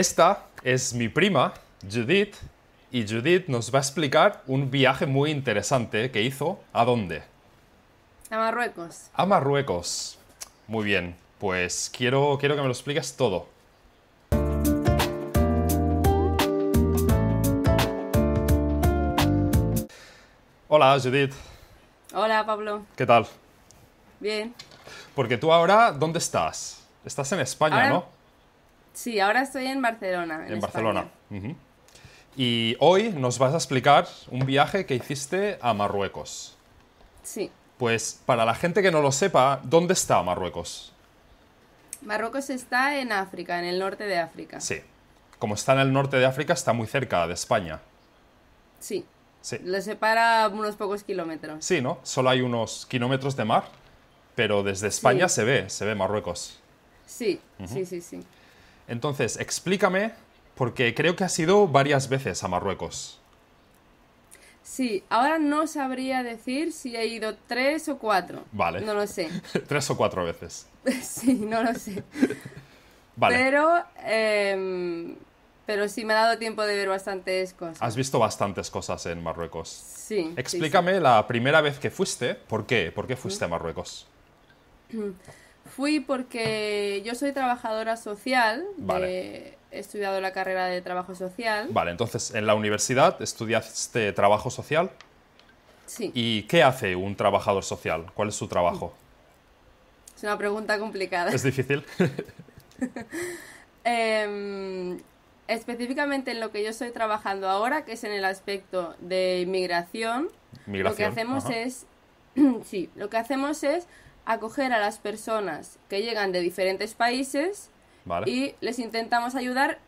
Esta es mi prima, Judith, y Judith nos va a explicar un viaje muy interesante que hizo. ¿A dónde? A Marruecos. A Marruecos. Muy bien, pues quiero, quiero que me lo expliques todo. Hola, Judith. Hola, Pablo. ¿Qué tal? Bien. Porque tú ahora, ¿dónde estás? Estás en España, ¿no? Sí, ahora estoy en Barcelona. En, Barcelona. Y hoy nos vas a explicar un viaje que hiciste a Marruecos. Sí. Pues para la gente que no lo sepa, ¿dónde está Marruecos? Marruecos está en África, en el norte de África. Sí. Como está en el norte de África, está muy cerca de España. Sí. Sí. Lo separa unos pocos kilómetros. Sí, ¿no? Solo hay unos kilómetros de mar, pero desde España se ve, se ve Marruecos. Sí, sí, sí, sí. Entonces, explícame, porque creo que has ido varias veces a Marruecos. Sí, ahora no sabría decir si he ido tres o cuatro. Vale. No lo sé. tres o cuatro veces. sí, no lo sé. vale. Pero, em, pero sí me ha dado tiempo de ver bastantes cosas. Has visto bastantes cosas en Marruecos. Sí. Explícame la primera vez que fuiste, ¿por qué? ¿Por qué fuiste a Marruecos? Fui porque yo soy trabajadora social. he estudiado la carrera de trabajo social. Vale, entonces en la universidad estudiaste trabajo social. Sí. ¿Y qué hace un trabajador social? ¿Cuál es su trabajo? Es una pregunta complicada. Es difícil. Em, específicamente en lo que yo estoy trabajando ahora, que es en el aspecto de inmigración, lo que hacemos es sí, lo que hacemos es acoger a las personas que llegan de diferentes países y les intentamos ayudar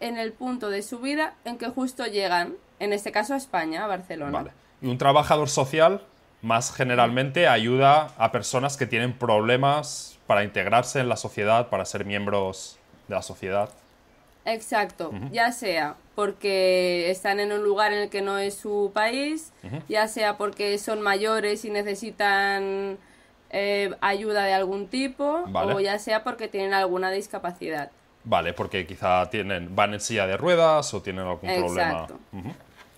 en el punto de su vida en que justo llegan, en este caso a España, a Barcelona. Y un trabajador social, más generalmente, ayuda a personas que tienen problemas para integrarse en la sociedad, para ser miembros de la sociedad. Exacto, ya sea porque están en un lugar en el que no es su país, ya sea porque son mayores y necesitan eh, ayuda de algún tipo o ya sea porque tienen alguna discapacidad. Vale, porque quizá tienen, van en silla de ruedas o tienen algún problema.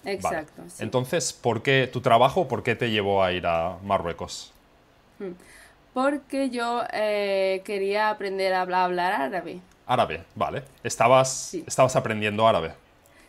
Exacto. Entonces, ¿por qué tu trabajo, por qué te llevó a ir a Marruecos? Hmm. Porque yo eh, quería aprender a hablar, árabe. Árabe, vale. Estabas, estabas aprendiendo árabe.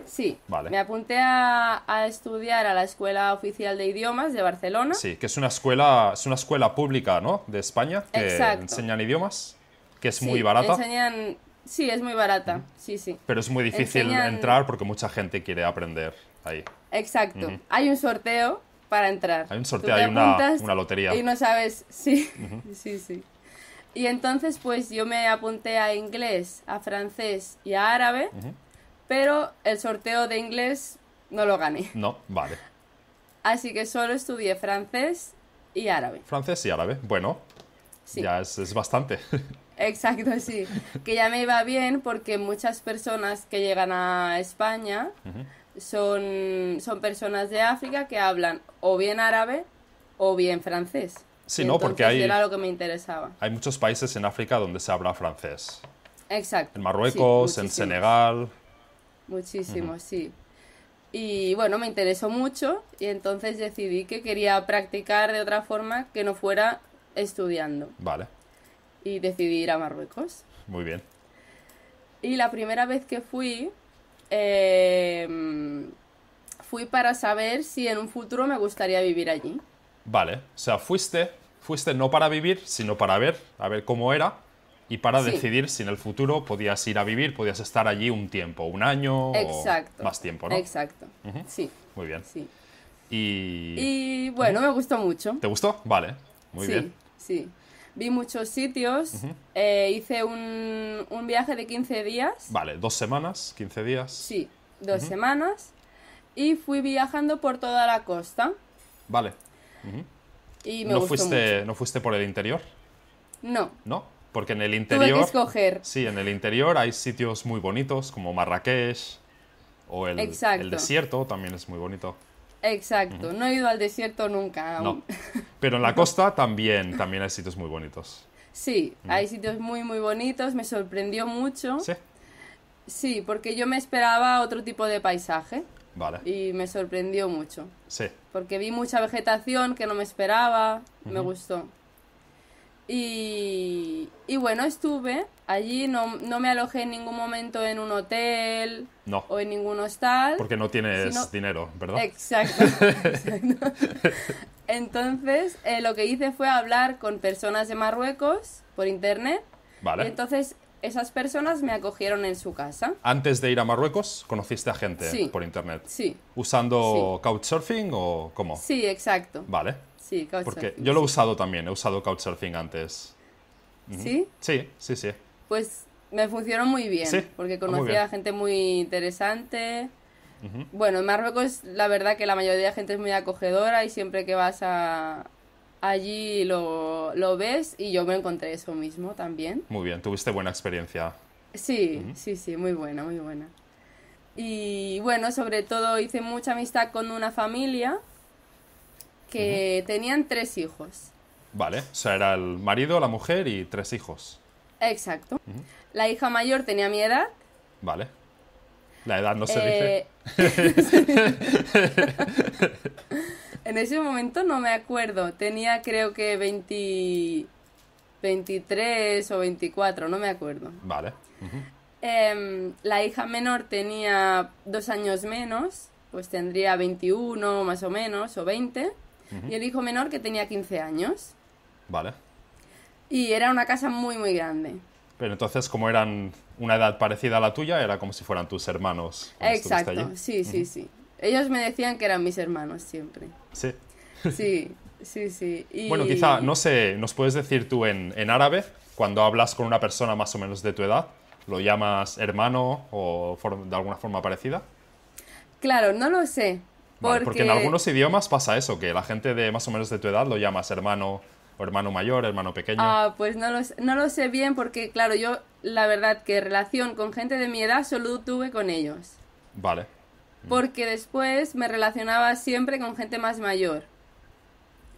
Sí, me apunté a, estudiar a la Escuela Oficial de Idiomas de Barcelona. Sí, que es una escuela, es una escuela pública, ¿no? De España, que enseñan idiomas, que es muy barata. Enseñan... Sí, es muy barata, sí, sí. Pero es muy difícil entrar porque mucha gente quiere aprender ahí. Exacto, hay un sorteo para entrar. Hay un sorteo, hay una, una, lotería. Y no sabes, sí, sí, sí. Y entonces, pues yo me apunté a inglés, a francés y a árabe pero el sorteo de inglés no lo gané. No, vale. Así que solo estudié francés y árabe. Francés y árabe, bueno. Ya es, bastante. Exacto, sí. Que ya me iba bien porque muchas personas que llegan a España son, son personas de África que hablan o bien árabe o bien francés. Sí, no, porque hay. Era lo que me interesaba. Hay muchos países en África donde se habla francés. Exacto. En Marruecos, en Senegal, muchísimo, sí. Y bueno, me interesó mucho y entonces decidí que quería practicar de otra forma que no fuera estudiando. Vale. Y decidí ir a Marruecos. Muy bien. Y la primera vez que fui, em, fui para saber si en un futuro me gustaría vivir allí. Vale, o sea, fuiste, fuiste no para vivir, sino para ver, a ver cómo era, y para decidir si en el futuro podías ir a vivir, podías estar allí un tiempo, un año o más tiempo, ¿no? Exacto. Sí. Muy bien. Y... bueno, me gustó mucho. ¿Te gustó? Vale. Muy bien. Sí. Vi muchos sitios. Eh, hice un, viaje de 15 días. Vale, dos semanas, 15 días. Sí, dos semanas. Y fui viajando por toda la costa. Vale. Y me no fuiste, ¿No fuiste por el interior? No. ¿No? Porque en el interior... Sí, en el interior hay sitios muy bonitos, como Marrakech o el, desierto también es muy bonito. Exacto, no he ido al desierto nunca. No. Pero en la costa también, también hay sitios muy bonitos. Sí, hay sitios muy, muy bonitos, me sorprendió mucho. Sí. Sí, porque yo me esperaba otro tipo de paisaje. Vale. Y me sorprendió mucho. Sí. Porque vi mucha vegetación que no me esperaba, me gustó. Y, bueno, estuve allí, no, no, me alojé en ningún momento en un hotel o en ningún hostal. Porque no tienes dinero, ¿verdad? Exacto. Entonces, eh, lo que hice fue hablar con personas de Marruecos por internet. Vale. entonces, esas personas me acogieron en su casa. Antes de ir a Marruecos, conociste a gente por internet. Sí. ¿Usando couchsurfing o cómo? Sí, exacto. Vale. Sí, Couchsurfing. Porque yo lo he usado también, he usado Couchsurfing antes. ¿Sí? Sí, sí, sí. Pues me funcionó muy bien, porque conocí a gente muy interesante. Bueno, en Marruecos la verdad que la mayoría de gente es muy acogedora y siempre que vas allí lo, ves y yo me encontré eso mismo también. Muy bien, tuviste buena experiencia. Sí, sí, sí, muy buena, muy buena. Y bueno, sobre todo hice mucha amistad con una familia que tenían tres hijos. Vale, o sea, era el marido, la mujer y tres hijos. Exacto. La hija mayor tenía mi edad. Vale. La edad no se dice. Eh, en ese momento no me acuerdo. Tenía creo que 20... 23 o 24, no me acuerdo. Vale. Em, la hija menor tenía dos años menos, pues tendría 21 más o menos, o 20 y el hijo menor que tenía 15 años. Vale. Y era una casa muy, muy grande. Pero entonces, como eran una edad parecida a la tuya, era como si fueran tus hermanos. Exacto, sí, sí, sí. Ellos me decían que eran mis hermanos siempre. Sí. Sí, sí, sí. Bueno, quizá, no sé, ¿nos puedes decir tú en, en árabe, cuando hablas con una persona más o menos de tu edad, lo llamas hermano o de alguna forma parecida? Claro, no lo sé. Porque... en algunos idiomas pasa eso, que la gente de más o menos de tu edad lo llamas hermano o hermano mayor, hermano pequeño. Ah, pues no lo, sé bien porque, claro, yo la verdad que relación con gente de mi edad solo tuve con ellos. Vale. Porque después me relacionaba siempre con gente más mayor.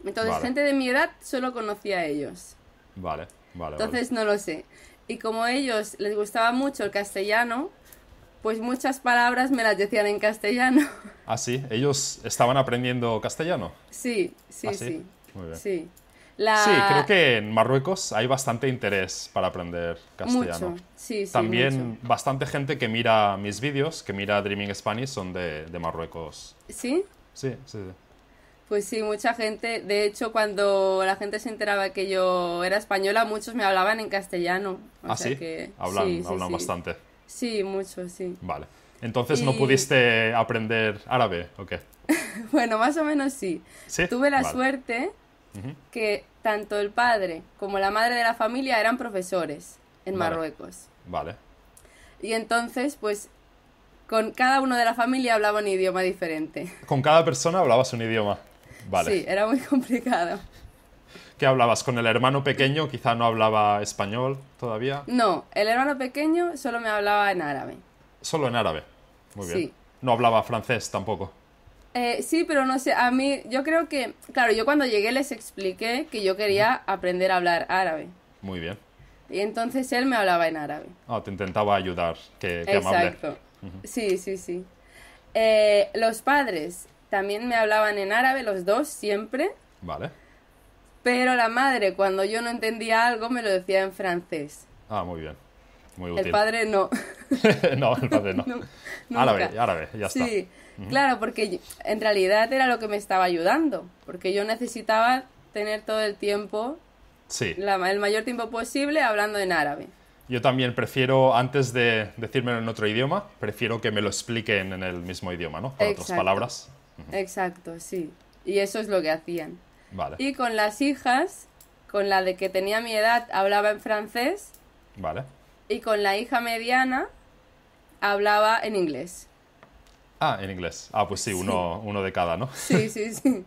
Entonces, gente de mi edad solo conocía a ellos. Vale, vale. Entonces, no lo sé. Y como a ellos les gustaba mucho el castellano, pues muchas palabras me las decían en castellano. ¿Ah, sí? ¿Ellos estaban aprendiendo castellano? Sí, sí, ah, sí? sí? Sí. creo que en Marruecos hay bastante interés para aprender castellano. Mucho. Sí, sí, También bastante gente que mira mis vídeos, que mira Dreaming Spanish, son de, Marruecos. ¿Sí? Sí, sí. Pues sí, mucha gente. De hecho, cuando la gente se enteraba que yo era española, muchos me hablaban en castellano. Ah, que... Hablan, hablan bastante. Sí, mucho, sí. Vale. Entonces, ¿no pudiste aprender árabe o qué? bueno, más o menos sí. ¿Sí? Tuve la suerte que tanto el padre como la madre de la familia eran profesores en Marruecos. Vale. Y entonces, pues, con cada uno de la familia hablaba un idioma diferente. Con cada persona hablabas un idioma. Vale. Sí, era muy complicado. ¿Qué hablabas? ¿Con el hermano pequeño? Quizá no hablaba español todavía. No, el hermano pequeño solo me hablaba en árabe. Solo en árabe. Muy bien. No hablaba francés tampoco. Eh, sí, pero no sé, a mí yo creo que, claro, yo cuando llegué les expliqué que yo quería aprender a hablar árabe. Muy bien. Y entonces él me hablaba en árabe. Ah, te intentaba ayudar, que, amable. Exacto. Sí, sí, sí. Eh, los padres también me hablaban en árabe, los dos siempre. Vale. Pero la madre, cuando yo no entendía algo, me lo decía en francés. Ah, muy bien. Muy útil. El padre no. no, el padre no. árabe, árabe, ya está. Sí, claro, porque en realidad era lo que me estaba ayudando. Porque yo necesitaba tener todo el tiempo, sí. el mayor tiempo posible, hablando en árabe. Yo también prefiero, antes de decírmelo en otro idioma, prefiero que me lo expliquen en el mismo idioma, ¿no? Con otras palabras. Exacto, sí. Y eso es lo que hacían. Y con las hijas, con la de que tenía mi edad, hablaba en francés. Vale. Y con la hija mediana, hablaba en inglés. Ah, en inglés. Ah, pues sí, uno, uno de cada, ¿no? Sí, sí, sí.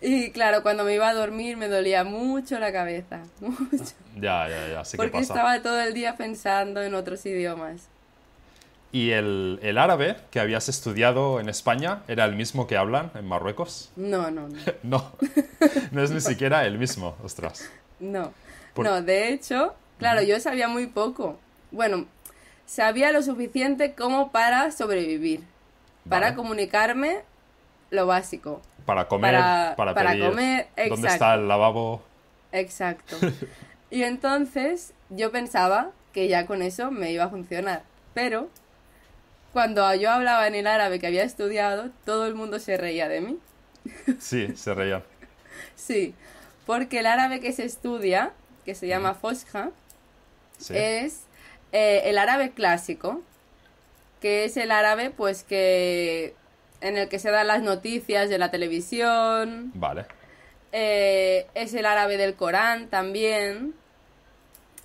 Y claro, cuando me iba a dormir me dolía mucho la cabeza. Mucho. Ya, ya, ya. Porque que pasa. estaba todo el día pensando en otros idiomas. ¿Y el, el, árabe que habías estudiado en España era el mismo que hablan en Marruecos? No, no, no. no, no es ni siquiera el mismo, ostras. No, no, de hecho, claro, yo sabía muy poco. Bueno, sabía lo suficiente como para sobrevivir, para comunicarme lo básico. Para comer, para, pedir. para comer, exacto. dónde está el lavabo. Exacto. y entonces yo pensaba que ya con eso me iba a funcionar, pero cuando yo hablaba en el árabe que había estudiado, todo el mundo se reía de mí. Sí, se reía. sí, porque el árabe que se estudia, que se llama Fosja, es eh, el árabe clásico, que es el árabe pues que en el que se dan las noticias de la televisión. Vale. Eh, es el árabe del Corán también.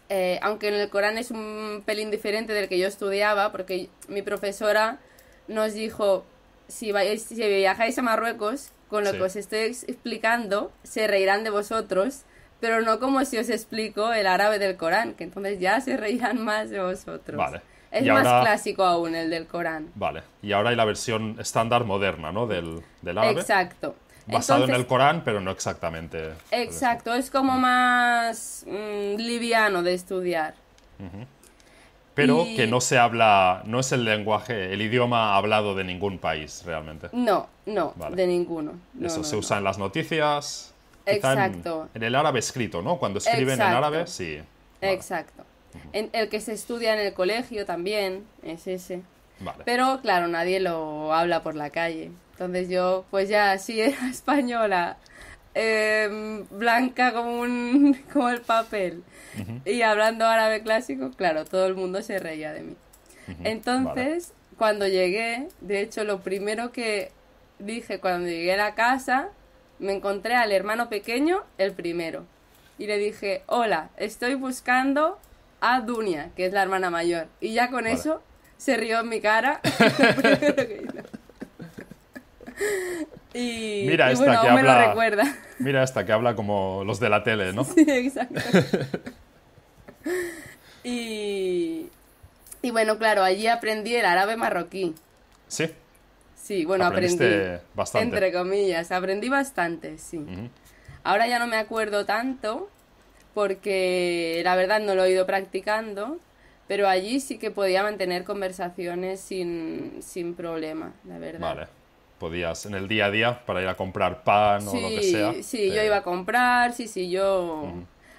Eh, aunque en el Corán es un pelín diferente del que yo estudiaba, porque mi profesora nos dijo, si, vais, si viajáis a Marruecos, con lo que os estoy explicando, se reirán de vosotros, pero no como si os explico el árabe del Corán, que entonces ya se reirán más de vosotros. Es más clásico aún el del Corán. Vale, y ahora hay la versión estándar moderna, ¿no? Del, del árabe. Exacto basado en el Corán, pero no exactamente. Exacto, es como más mm, liviano de estudiar. Pero que no se habla, no es el lenguaje, el idioma hablado de ningún país realmente. No, no, de ninguno. Eso se usa en las noticias. Exacto. En, el árabe escrito, ¿no? Cuando escriben en árabe, sí. Exacto. el que se estudia en el colegio también es ese. Pero claro, nadie lo habla por la calle. Entonces yo, pues ya si era española, em, blanca como, un, el papel y hablando árabe clásico, claro, todo el mundo se reía de mí. Entonces, cuando llegué, de hecho, lo primero que dije cuando llegué a la casa, me encontré al hermano pequeño, el primero, y le dije, hola, estoy buscando a Dunia, que es la hermana mayor. Y ya con eso se rió en mi cara. y, mira esta que habla, recuerda. Mira esta que habla como los de la tele, ¿no? Sí, exacto. y, bueno, claro, allí aprendí el árabe marroquí. Sí. Sí, bueno, aprendí. Bastante. Entre comillas, aprendí bastante, sí. Ahora ya no me acuerdo tanto porque la verdad no lo he ido practicando, pero allí sí que podía mantener conversaciones sin, sin problema, la verdad. Vale podías en el día a día para ir a comprar pan o lo que sea. Sí, sí, yo iba a comprar, sí, sí, yo...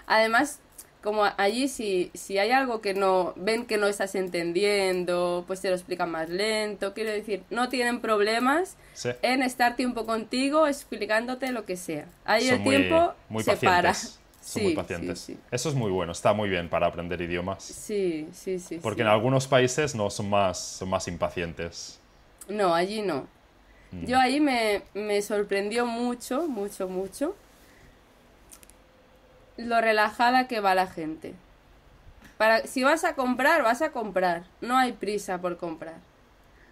Además, como allí si, si hay algo que no ven que no estás entendiendo, pues te lo explican más lento, quiero decir, no tienen problemas en estar tiempo contigo explicándote lo que sea. Ahí el tiempo muy se para. Son muy pacientes. Eso es muy bueno, está muy bien para aprender idiomas. Sí, sí, sí. Porque en algunos países no son más, son más impacientes. No, allí no. Mm. Yo ahí me, sorprendió mucho, mucho, mucho lo relajada que va la gente. Para, si vas a comprar, vas a comprar. No hay prisa por comprar.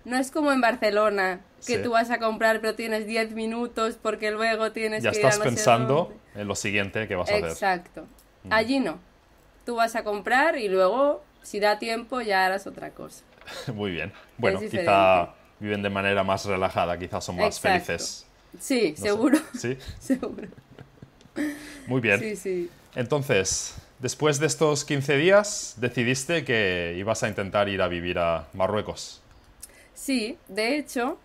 No es como en Barcelona, que tú vas a comprar pero tienes 10 minutos porque luego tienes ya que... estás pensando en lo siguiente que vas a hacer. Exacto. Mm. Allí no. Tú vas a comprar y luego, si da tiempo, ya harás otra cosa. Muy bien. Bueno, quizá viven de manera más relajada, quizás son más felices. Sí, seguro. Sí, seguro. Muy bien. Entonces, después de estos 15 días, decidiste que ibas a intentar ir a vivir a Marruecos. Sí, de hecho,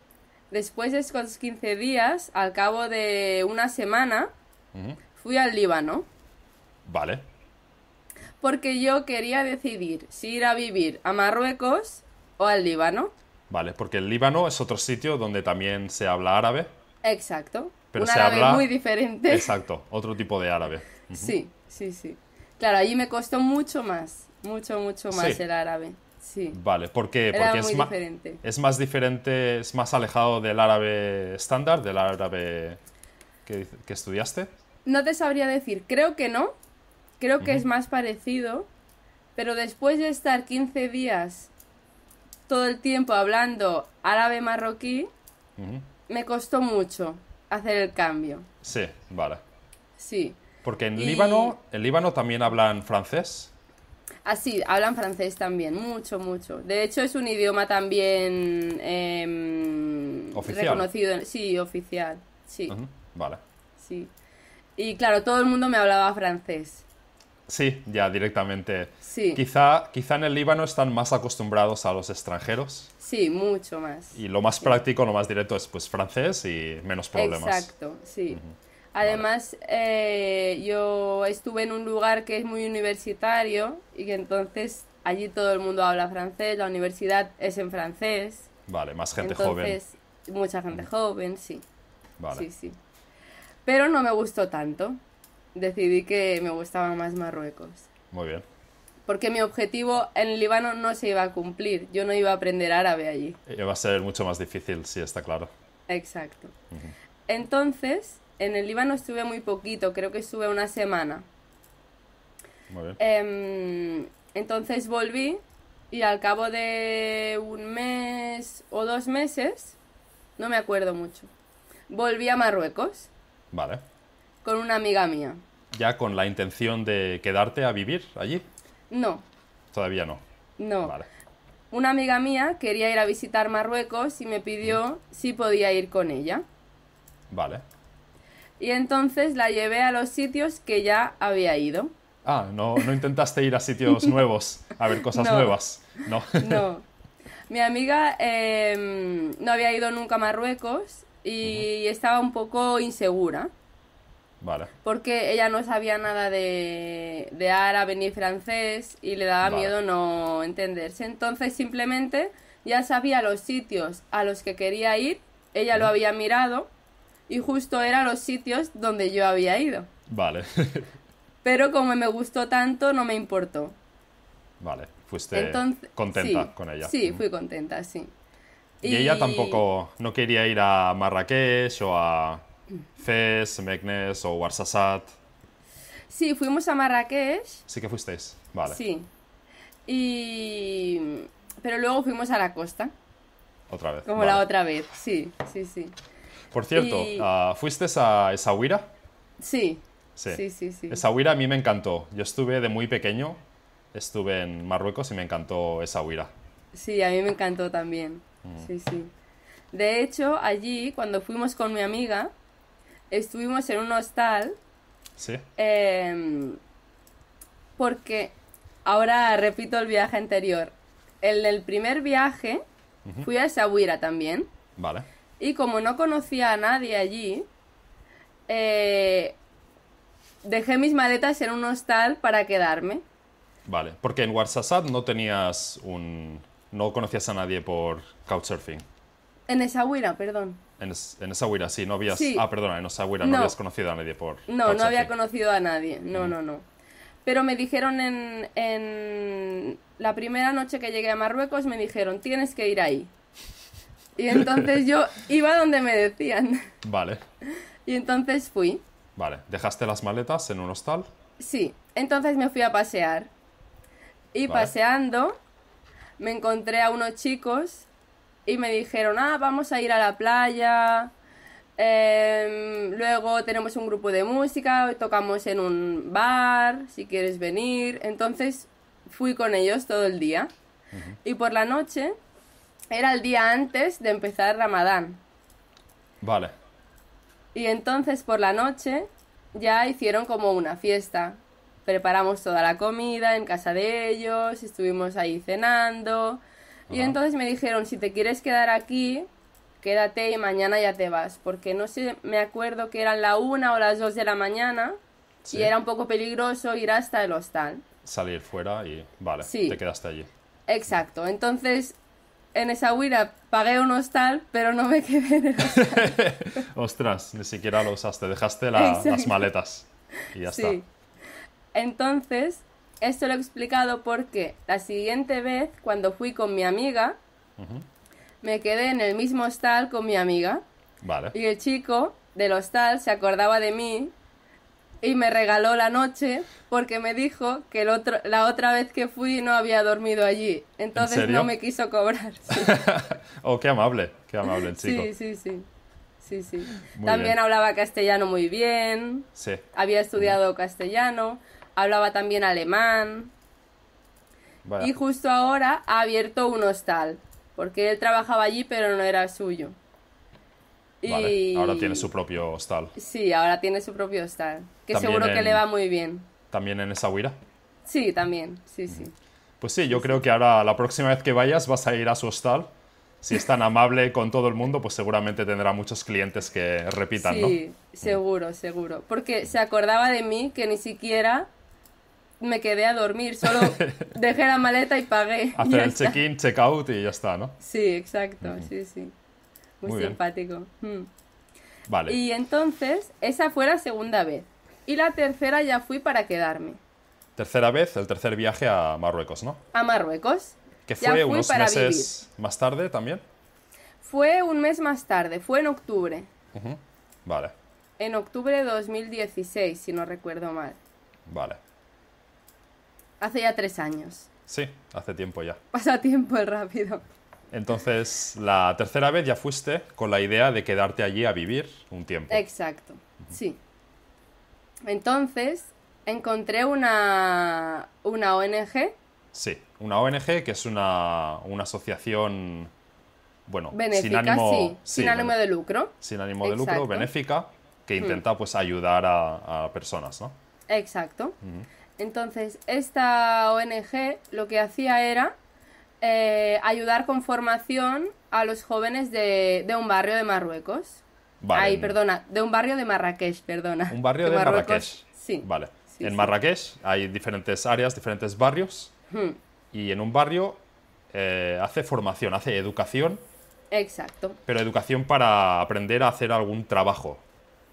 después de estos 15 días, al cabo de una semana, fui al Líbano. Vale. Porque yo quería decidir si ir a vivir a Marruecos o al Líbano. Vale, porque el Líbano es otro sitio donde también se habla árabe. Exacto. Pero se árabe habla... muy diferente. Exacto, otro tipo de árabe. Sí, sí, sí. Claro, allí me costó mucho más, mucho, mucho más el árabe. Sí. Vale, ¿por qué? porque es, diferente. es más diferente, es más alejado del árabe estándar, del árabe que, que estudiaste. No te sabría decir, creo que no, creo que es más parecido, pero después de estar 15 días todo el tiempo hablando árabe marroquí, me costó mucho hacer el cambio. Sí, vale. Sí. Porque en Líbano, Líbano también hablan francés. Ah, sí, hablan francés también, mucho, mucho. De hecho, es un idioma también em, oficial. sí, oficial, sí. Vale. Sí. Y claro, todo el mundo me hablaba francés. Sí, ya directamente. Sí. Quizá, quizá en el Líbano están más acostumbrados a los extranjeros. Sí, mucho más. Y lo más práctico, lo más directo es pues francés y menos problemas. Exacto, sí. Además, eh, yo estuve en un lugar que es muy universitario y que entonces allí todo el mundo habla francés, la universidad es en francés. Vale, más gente joven. Mucha gente joven, sí. Vale. Sí, sí. Pero no me gustó tanto decidí que me gustaba más Marruecos. Muy bien. Porque mi objetivo en el Líbano no se iba a cumplir, yo no iba a aprender árabe allí. Eh, va a ser mucho más difícil, sí, está claro. Exacto. Entonces, en el Líbano estuve muy poquito, creo que estuve una semana. Muy bien. Em, entonces volví y al cabo de un mes o dos meses, no me acuerdo mucho, volví a Marruecos. Vale. Con una amiga mía. ¿Ya con la intención de quedarte a vivir allí? No. Todavía no. No. Una amiga mía quería ir a visitar Marruecos y me pidió mm. si podía ir con ella. Vale. Y entonces la llevé a los sitios que ya había ido. Ah, no, no intentaste ir a sitios nuevos, a ver cosas nuevas. No. no. Mi amiga em, no había ido nunca a Marruecos y estaba un poco insegura. Porque ella no sabía nada de, árabe ni francés y le daba miedo no entenderse. Entonces simplemente ya sabía los sitios a los que quería ir, ella lo había mirado y justo eran los sitios donde yo había ido. Vale. Pero como me gustó tanto, no me importó. Vale, fuiste contenta con ella. Sí, fui contenta, sí. y ella tampoco no quería ir a Marrakech o a ¿Fes, Meknes o Warsasat. Sí, fuimos a Marrakech. Sí que fuisteis, vale. Sí. Y... Pero luego fuimos a la costa. Otra vez. Como la otra vez, sí, sí, sí. Por cierto, ¿fuiste ah, ¿fuisteis a Esahuira? Sí. Sí, sí, sí. Esa a mí me encantó. Yo estuve de muy pequeño, estuve en Marruecos y me encantó huira. Sí, a mí me encantó también. Mm. Sí, sí. De hecho, allí, cuando fuimos con mi amiga, estuvimos en un hostal. Sí. Em, porque ahora repito el viaje anterior. En el primer viaje fui a Sabuira también. Vale. Y como no conocía a nadie allí, eh, dejé mis maletas en un hostal para quedarme. Vale, porque en Warsasat no tenías un... no conocías a nadie por couchsurfing. En Esahuira, perdón. En, es, en sí, no habías. Ah, perdona, en esa no. no, habías conocido a nadie por. No, no había conocido a nadie. No, no, no. Pero me dijeron en, La primera noche que llegué a Marruecos, me dijeron, tienes que ir ahí. Y entonces yo iba donde me decían. Vale. Y entonces fui. Vale, ¿dejaste las maletas en un hostal? Sí, entonces me fui a pasear. Y paseando me encontré a unos chicos y me dijeron, ah, vamos a ir a la playa. Em, luego tenemos un grupo de música, tocamos en un bar, si quieres venir. Entonces fui con ellos todo el día. Y por la noche era el día antes de empezar Ramadán. Vale. Y entonces por la noche ya hicieron como una fiesta. Preparamos toda la comida en casa de ellos, estuvimos ahí cenando. Y entonces me dijeron, si te quieres quedar aquí, quédate y mañana ya te vas. Porque no sé, me acuerdo que eran la una o las dos de la mañana y era un poco peligroso ir hasta el hostal. Salir fuera y vale, te quedaste allí. Exacto, entonces en esa huida pagué un hostal, pero no me quedé en el hostal. Ostras, ni siquiera lo usaste, dejaste las maletas y ya sí. Entonces, esto lo he explicado porque la siguiente vez, cuando fui con mi amiga, me quedé en el mismo hostal con mi amiga. Y el chico del hostal se acordaba de mí y me regaló la noche porque me dijo que el otro, la otra vez que fui no había dormido allí. Entonces no me quiso cobrar. oh, qué amable, qué amable el chico. Sí, sí, sí. sí, sí. También hablaba castellano muy bien. Sí. Había estudiado castellano hablaba también alemán. Y justo ahora ha abierto un hostal, porque él trabajaba allí pero no era suyo. ahora tiene su propio hostal. Sí, ahora tiene su propio hostal, que seguro que le va muy bien. ¿También en esa huira? Sí, también, sí, sí. Pues sí, yo creo que ahora la próxima vez que vayas vas a ir a su hostal. Si es tan amable con todo el mundo, pues seguramente tendrá muchos clientes que repitan, Sí, seguro, seguro. Porque se acordaba de mí que ni siquiera me quedé a dormir, solo dejé la maleta y pagué. Hacer el check-in, check-out y ya está, ¿no? Sí, exacto, sí, sí. Muy, simpático. Mm. Vale. Y entonces, esa fue la segunda vez. Y la tercera ya fui para quedarme. Tercera vez, el tercer viaje a Marruecos, ¿no? A Marruecos. Que fue unos meses más tarde también. Fue un mes más tarde, fue en octubre. Vale. En octubre de 2016, si no recuerdo mal. Vale. Hace ya tres años. Sí, hace tiempo ya. Pasa tiempo rápido. Entonces, la tercera vez ya fuiste con la idea de quedarte allí a vivir un tiempo. Exacto, sí. Entonces, encontré una, una ONG. Sí, una ONG que es una, una asociación, bueno, sin ánimo, de lucro. Sin ánimo de lucro, benéfica, que mm. intenta pues ayudar a, personas, ¿no? Exacto. Entonces, esta ONG lo que hacía era eh, ayudar con formación a los jóvenes de, un barrio de Marruecos. Vale. Ay, perdona, de un barrio de Marrakech, perdona. Un barrio de, Marrakech. Sí. Vale. en Marrakech hay diferentes áreas, diferentes barrios. Hmm. Y en un barrio eh, hace formación, hace educación. Exacto. Pero educación para aprender a hacer algún trabajo,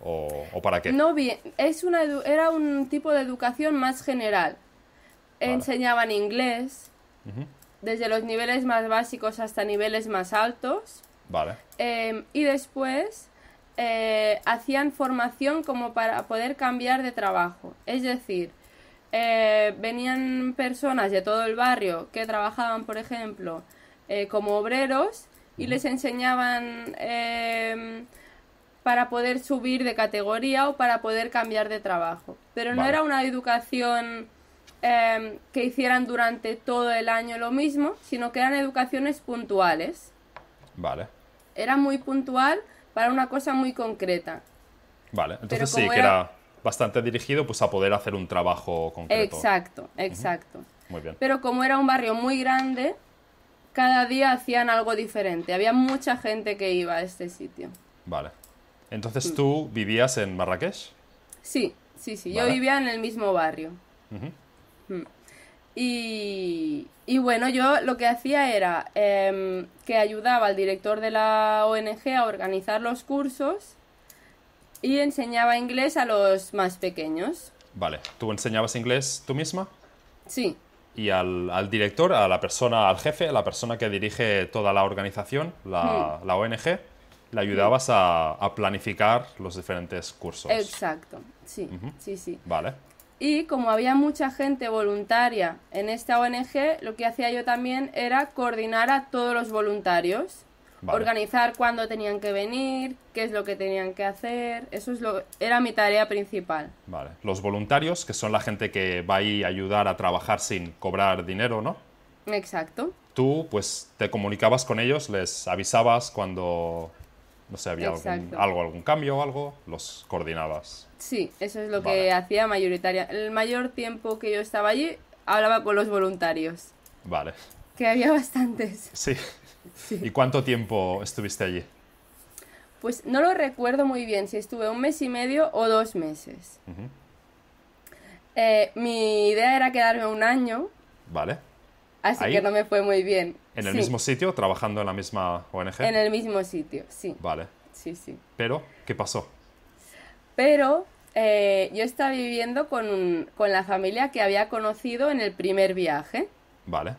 o, para qué? No bien, es una era un tipo de educación más general. Enseñaban inglés, desde los niveles más básicos hasta niveles más altos. Vale. Em, y después eh, hacían formación como para poder cambiar de trabajo. Es decir, eh, venían personas de todo el barrio que trabajaban, por ejemplo, eh, como obreros y les enseñaban em, para poder subir de categoría o para poder cambiar de trabajo. Pero no era una educación em, que hicieran durante todo el año lo mismo, sino que eran educaciones puntuales. Vale. Era muy puntual para una cosa muy concreta. Vale, entonces sí, que era bastante dirigido pues a poder hacer un trabajo concreto. Exacto, exacto. Muy bien. Pero como era un barrio muy grande, cada día hacían algo diferente. Había mucha gente que iba a este sitio. Vale. Entonces tú vivías en Marrakech. Sí, sí, sí. Yo vivía en el mismo barrio. Mm. y, bueno, yo lo que hacía era em, que ayudaba al director de la ONG a organizar los cursos y enseñaba inglés a los más pequeños. Vale, ¿tú enseñabas inglés tú misma? Sí. ¿Y al, director, a la persona, al jefe, a la persona que dirige toda la organización, la mm. ONG? le ayudabas a, planificar los diferentes cursos. Exacto, sí, sí, sí. Vale. Y como había mucha gente voluntaria en esta ONG, lo que hacía yo también era coordinar a todos los voluntarios, organizar cuándo tenían que venir, qué es lo que tenían que hacer, eso es lo era mi tarea principal. Vale. Los voluntarios, que son la gente que va ahí a ayudar a trabajar sin cobrar dinero, ¿no? Exacto. Tú pues te comunicabas con ellos, les avisabas cuando no sé, había algún, algo, algún cambio o algo, los coordinabas. Sí, eso es lo que hacía mayoritaria. El mayor tiempo que yo estaba allí, hablaba con los voluntarios. Vale. Que había bastantes. Sí. ¿Y cuánto tiempo estuviste allí? Pues no lo recuerdo muy bien, si estuve un mes y medio o dos meses. Eh, mi idea era quedarme un año. Vale. Así que no me fue muy bien. ¿En el mismo sitio, trabajando en la misma ONG? En el mismo sitio, sí. Vale. Sí, sí. Pero, ¿qué pasó? Pero eh, yo estaba viviendo con, con, la familia que había conocido en el primer viaje. Vale.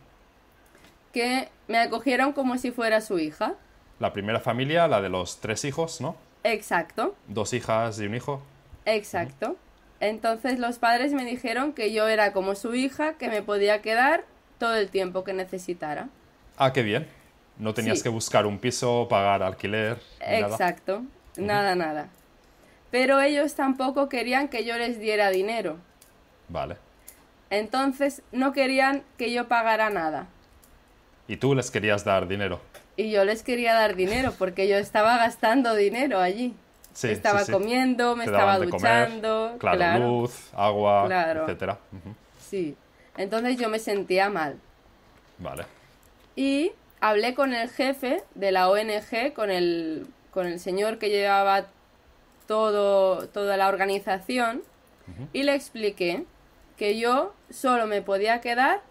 Que me acogieron como si fuera su hija. La primera familia, la de los tres hijos, ¿no? Exacto. Dos hijas y un hijo. Exacto. Entonces los padres me dijeron que yo era como su hija, que me podía quedar todo el tiempo que necesitara. Ah, qué bien. No tenías que buscar un piso, pagar alquiler. Exacto, nada, nada, Pero ellos tampoco querían que yo les diera dinero. Vale. Entonces no querían que yo pagara nada. ¿Y tú les querías dar dinero? Y yo les quería dar dinero porque yo estaba gastando dinero allí. Sí, estaba comiendo, me estaba duchando. claro, luz, agua, etcétera. Sí. Entonces yo me sentía mal. Vale. Y hablé con el jefe de la ONG, con el, con el señor que llevaba todo, toda la organización, y le expliqué que yo solo me podía quedar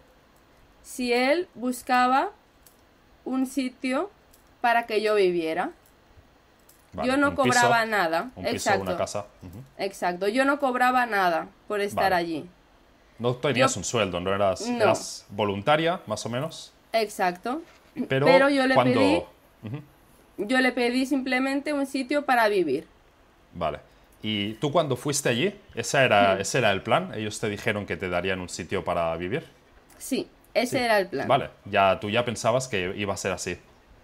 si él buscaba un sitio para que yo viviera. yo no cobraba nada. exacto. una casa. Exacto. Yo no cobraba nada por estar allí. No tenías un sueldo, no. eras voluntaria, más o menos. Exacto. Pero, yo le pedí. Yo le pedí simplemente un sitio para vivir. Vale. ¿Y tú cuando fuiste allí? ¿Esa era, ¿Ese era el plan? ¿Ellos te dijeron que te darían un sitio para vivir? Sí, ese era el plan. Vale, ya, tú ya pensabas que iba a ser así.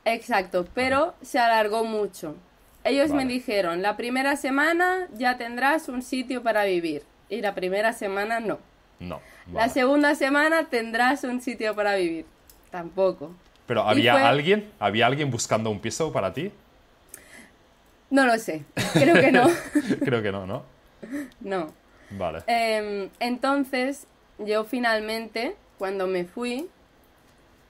Exacto, pero se alargó mucho. Ellos me dijeron, la primera semana ya tendrás un sitio para vivir. Y la primera semana no. No. La segunda semana tendrás un sitio para vivir tampoco. ¿Pero había alguien? ¿Había alguien buscando un piso para ti? No lo sé, creo que no. creo que no, ¿no? No. Vale. Em, entonces, yo finalmente, cuando me fui,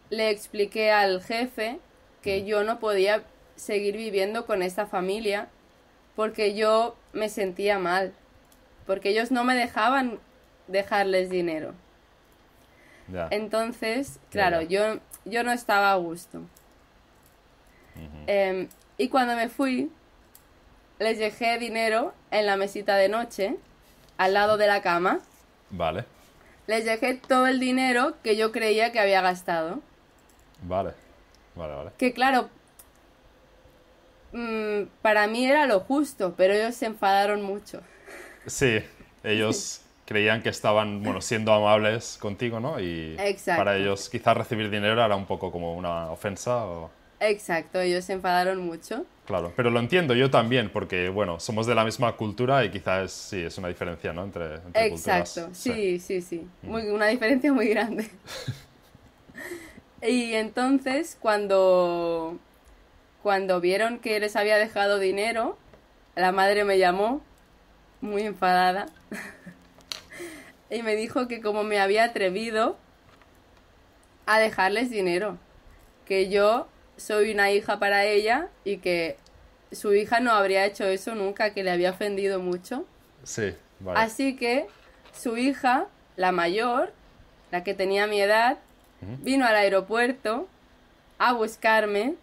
le expliqué al jefe que yo no podía seguir viviendo con esta familia porque yo me sentía mal, porque ellos no me dejaban dejarles dinero. Entonces, claro, Yo, yo no estaba a gusto. Em, y cuando me fui, les dejé dinero en la mesita de noche, al lado de la cama. Vale. Les dejé todo el dinero que yo creía que había gastado. Vale, vale, vale. Que claro, mm, para mí era lo justo, pero ellos se enfadaron mucho. Sí, ellos... creían que estaban bueno, siendo amables contigo, ¿no? Y para ellos quizás recibir dinero era un poco como una ofensa. O... Exacto, ellos se enfadaron mucho. Claro, pero lo entiendo yo también, porque bueno, somos de la misma cultura y quizás sí, es una diferencia, ¿no? Entre, Exacto, sí, sí, sí. sí. Mm. Muy, una diferencia muy grande. y entonces, cuando, cuando vieron que les había dejado dinero, la madre me llamó, muy enfadada. y me dijo que como me había atrevido a dejarles dinero, que yo soy una hija para ella y que su hija no habría hecho eso nunca, que le había ofendido mucho. Sí, vale. Así que su hija, la mayor, la que tenía mi edad, vino al aeropuerto a buscarme.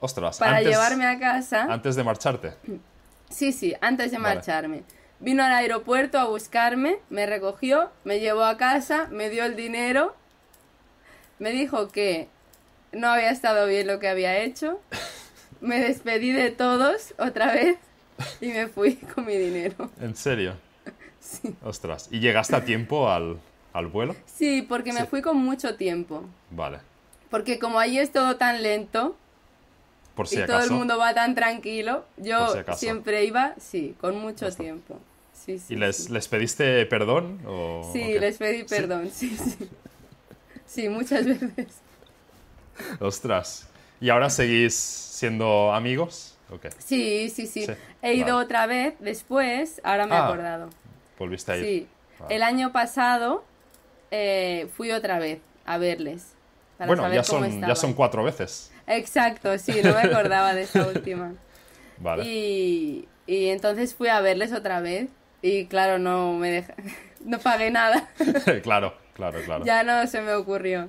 Ostras, para llevarme a casa. Antes de marcharte. Sí, sí, antes de marcharme. Vino al aeropuerto a buscarme, me recogió, me llevó a casa, me dio el dinero, me dijo que no había estado bien lo que había hecho, me despedí de todos otra vez y me fui con mi dinero. ¿En serio? Sí. Ostras, ¿y llegaste a tiempo al, vuelo? Sí, porque me fui con mucho tiempo. Vale. Porque como allí es todo tan lento, por y todo el mundo va tan tranquilo. Yo siempre iba, sí, con mucho tiempo. ¿Y les, les pediste perdón? O, sí, les pedí perdón, sí, sí. muchas veces. Ostras. ¿Y ahora seguís siendo amigos? Sí, sí, sí, He ido otra vez después, ahora me he ah, acordado. Volviste a Sí. El año pasado eh, fui otra vez a verles. bueno, ya, son, ya son cuatro veces. Exacto, sí, no me acordaba de esta última. Vale. Y, y entonces fui a verles otra vez y claro, no me deja. No pagué nada. claro, claro, claro. Ya no se me ocurrió.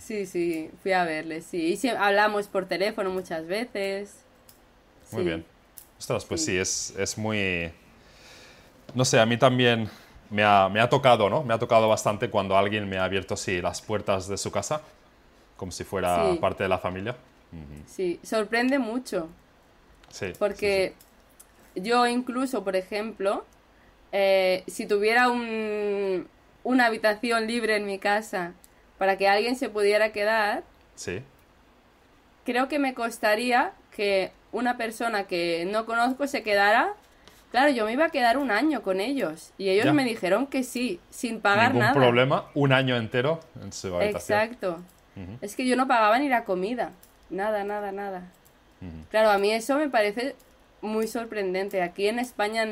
Sí, sí, fui a verle, sí. Y hablamos por teléfono muchas veces. Muy bien. Ostras, pues sí, es, muy... No sé, a mí también me ha, tocado, ¿no? Me ha tocado bastante cuando alguien me ha abierto sí, las puertas de su casa, como si fuera parte de la familia. Sí, sorprende mucho. Sí. Porque yo incluso, por ejemplo, eh, si tuviera un, una habitación libre en mi casa para que alguien se pudiera quedar, creo que me costaría que una persona que no conozco se quedara. Claro, yo me iba a quedar un año con ellos y ellos me dijeron que sí, sin pagar Ningún problema, un año entero en su habitación. Exacto. Es que yo no pagaba ni la comida, nada, nada, nada. Claro, a mí eso me parece muy sorprendente. Aquí en España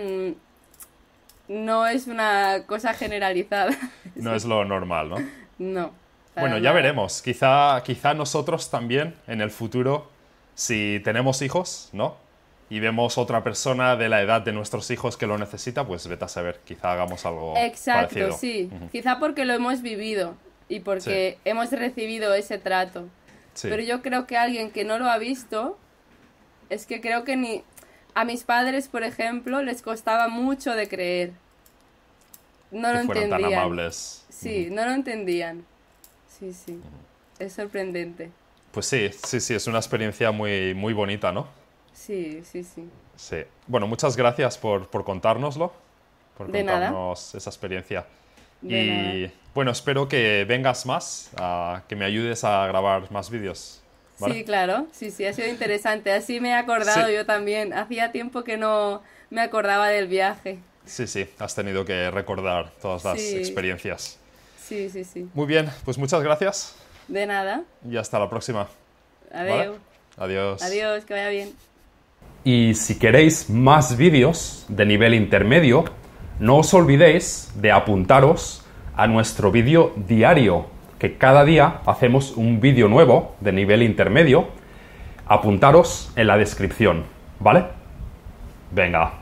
no es una cosa generalizada. No es lo normal, ¿no? No. Bueno, ya veremos. Quizá, quizá nosotros también en el futuro, si tenemos hijos, ¿no? Y vemos otra persona de la edad de nuestros hijos que lo necesita, pues vete a saber, quizá hagamos algo. Exacto, sí. Quizá porque lo hemos vivido y porque hemos recibido ese trato. Pero yo creo que alguien que no lo ha visto, es que creo que ni, a mis padres, por ejemplo, les costaba mucho de creer. No lo lo entendían. tan amables. Sí, no lo entendían. Sí, sí. Es sorprendente. Pues sí, sí, sí, es una experiencia muy, muy bonita, ¿no? Sí, sí, sí. Sí. Bueno, muchas gracias por, por contárnoslo, por contarnos esa experiencia. y bueno, espero que vengas más, que me ayudes a grabar más vídeos. Sí, claro, sí, sí, ha sido interesante. Así me he acordado yo también. Hacía tiempo que no me acordaba del viaje. Sí, sí, has tenido que recordar todas las experiencias. Sí, sí, sí. Muy bien, pues muchas gracias. De nada. Y hasta la próxima. Adiós. Adiós. Adiós, que vaya bien. Y si queréis más vídeos de nivel intermedio, no os olvidéis de apuntaros a nuestro vídeo diario que cada día hacemos un vídeo nuevo de nivel intermedio. Apuntaros en la descripción, ¿vale? Venga,